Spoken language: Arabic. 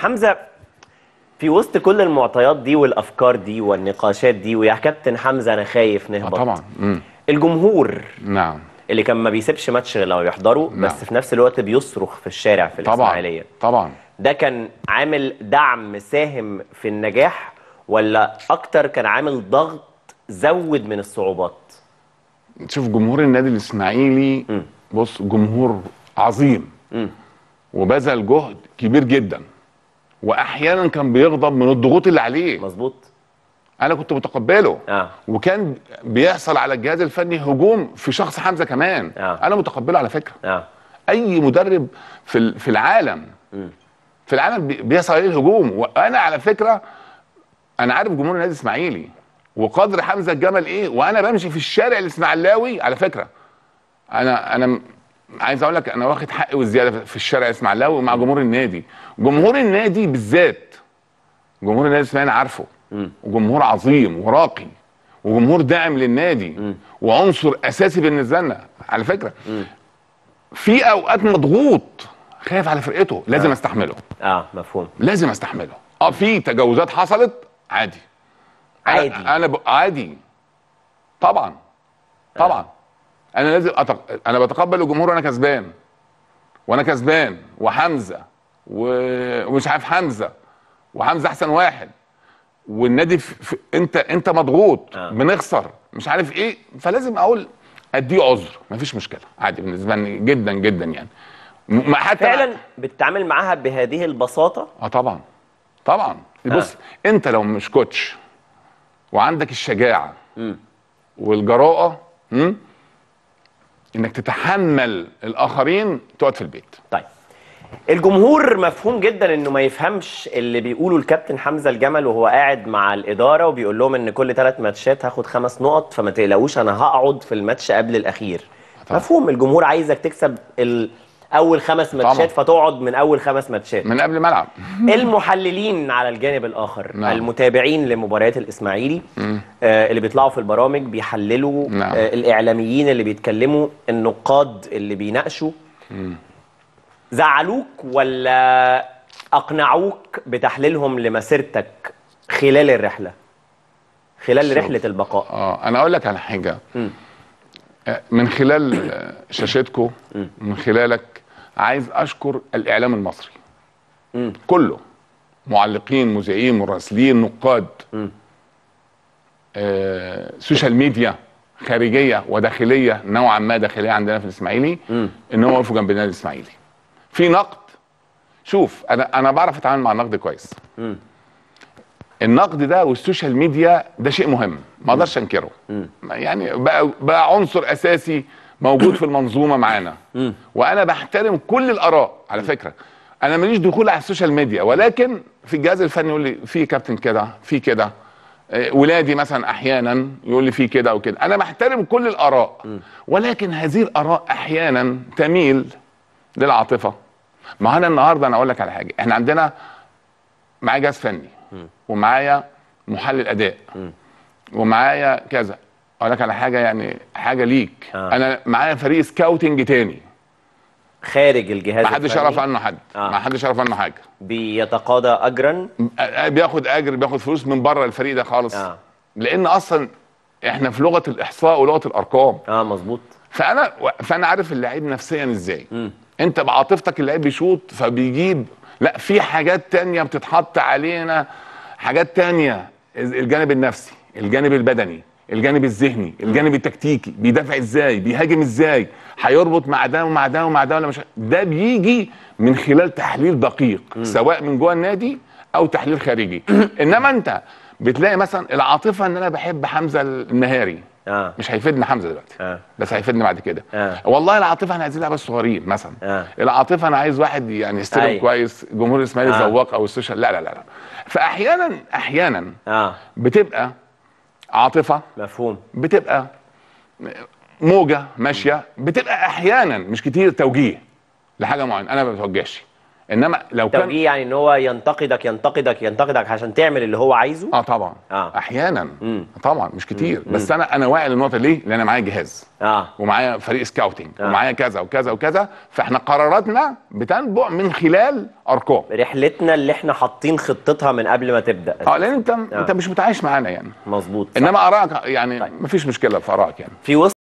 حمزه في وسط كل المعطيات دي والافكار دي والنقاشات دي ويا كابتن حمزه انا خايف آه، نهبط طبعا الجمهور نعم اللي كان ما بيسيبش ماتش غير لما بيحضره نعم. بس في نفس الوقت بيصرخ في الشارع في الاسماعيليه طبعا طبعا ده كان عامل دعم ساهم في النجاح ولا اكتر كان عامل ضغط زود من الصعوبات شوف جمهور النادي الاسماعيلي م. بص جمهور عظيم م. وبذل جهد كبير جدا واحيانا كان بيغضب من الضغوط اللي عليه مظبوط انا كنت متقبله آه. وكان بيحصل على الجهاز الفني هجوم في شخص حمزه كمان آه. انا متقبله على فكره آه. اي مدرب في في العالم م. في العالم بيحصل عليه الهجوم وانا على فكره انا عارف جمهور النادي الاسماعيلي وقدر حمزه الجمل ايه وانا بمشي في الشارع الاسماعيلاوي على فكره انا انا عايز اقول لك انا واخد حقي والزياده في الشارع لا ومع جمهور النادي جمهور النادي بالذات جمهور النادي اسماعيلي عارفه وجمهور عظيم وراقي وجمهور داعم للنادي وعنصر اساسي بالنسبه لنا على فكره في اوقات مضغوط خايف على فرقته لازم آه. استحمله اه مفهوم لازم استحمله اه في تجاوزات حصلت عادي عادي انا, أنا ب... عادي طبعا طبعا آه. انا لازم أتق... انا بتقبل الجمهور وانا كسبان وانا كسبان وحمزه و... ومش عارف حمزه وحمزه احسن واحد والنادي في... انت انت مضغوط آه. بنخسر مش عارف ايه فلازم اقول اديه عذر مفيش مشكله عادي بالنسبه لي جدا جدا يعني ما حتى فعلا بتتعامل معاها بهذه البساطه اه طبعا طبعا آه. بص انت لو مش كوتش وعندك الشجاعه م. والجراءه انك تتحمل الاخرين تقعد في البيت طيب الجمهور مفهوم جدا انه ما يفهمش اللي بيقوله الكابتن حمزه الجمل وهو قاعد مع الاداره وبيقول لهم ان كل ثلاث ماتشات هاخد خمس نقط فما تقلقوش انا هقعد في الماتش قبل الاخير طبعا. مفهوم الجمهور عايزك تكسب ال... اول خمس ماتشات فتقعد من اول خمس ماتشات من قبل الملعب المحللين على الجانب الاخر نعم. المتابعين لمباريات الاسماعيلي آه اللي بيطلعوا في البرامج بيحللوا نعم. آه الاعلاميين اللي بيتكلموا النقاد اللي بيناقشوا زعلوك ولا اقنعوك بتحليلهم لمسيرتك خلال الرحله خلال رحله البقاء اه انا اقول لك على حاجه م. آه، من خلال شاشتكم من خلالك عايز اشكر الاعلام المصري م. كله معلقين مذيعين مراسلين نقاد آه، سوشيال ميديا خارجيه وداخليه نوعا ما داخليه عندنا في الاسماعيلي ان هم وقفوا جنب النادي الاسماعيلي في نقد شوف انا انا بعرف اتعامل مع النقد كويس م. النقد ده والسوشيال ميديا ده شيء مهم ما اقدرش انكره م. يعني بقى بقى عنصر اساسي موجود في المنظومه معانا وانا بحترم كل الاراء على فكره انا ماليش دخول على السوشيال ميديا ولكن في الجهاز الفني يقول لي في كابتن كده في كده آه، ولادي مثلا احيانا يقول لي في كده وكده انا بحترم كل الاراء ولكن هذه الاراء احيانا تميل للعاطفه ما انا النهارده انا اقول لك على حاجه احنا عندنا معايا جهاز فني ومعايا محلل اداء ومعايا كذا اقول لك على حاجه يعني حاجه ليك آه. انا معايا فريق سكاوتنج تاني خارج الجهاز ما حدش يعرف عنه حد آه. ما حدش يعرف عنه حاجه بيتقاضى اجرا آه، آه، بياخد اجر بياخد فلوس من بره الفريق ده خالص آه. لان اصلا احنا في لغه الاحصاء ولغه الارقام اه مظبوط فانا فانا عارف اللعيب نفسيا ازاي م. انت بعاطفتك اللعيب بيشوط فبيجيب لا في حاجات تانية بتتحط علينا حاجات تانية الجانب النفسي الجانب البدني الجانب الذهني الجانب التكتيكي بيدافع ازاي بيهاجم ازاي هيربط مع ده ومع ده ومع ده ولا مش ده بيجي من خلال تحليل دقيق م. سواء من جوه النادي او تحليل خارجي انما انت بتلاقي مثلا العاطفه ان انا بحب حمزه النهاري آه. مش هيفيدنا حمزه دلوقتي آه. بس هيفيدنا بعد كده آه. والله العاطفه انا عايزين لعيبه صغيرين مثلا آه. العاطفه انا عايز واحد يعني يستلم أي. كويس جمهور الاسماعيلي آه. زواق او السوشيال لا لا, لا. فاحيانا احيانا آه. بتبقى عاطفه مفهوم بتبقى موجه ماشيه بتبقى احيانا مش كتير توجيه لحاجه معينه انا ما بتوجهش انما لو كان توجيه يعني ان هو ينتقدك ينتقدك ينتقدك عشان تعمل اللي هو عايزه اه طبعا آه. احيانا مم. طبعا مش كتير مم. بس انا انا واعي للنقطه ليه لان انا معايا جهاز اه ومعايا فريق سكاوتنج آه. ومعايا كذا وكذا وكذا فاحنا قراراتنا بتنبع من خلال ارقام رحلتنا اللي احنا حاطين خطتها من قبل ما تبدا اه لان انت آه. انت مش متعايش معانا يعني مظبوط انما ارائك يعني طيب. مفيش مشكله في ارائك يعني في وسط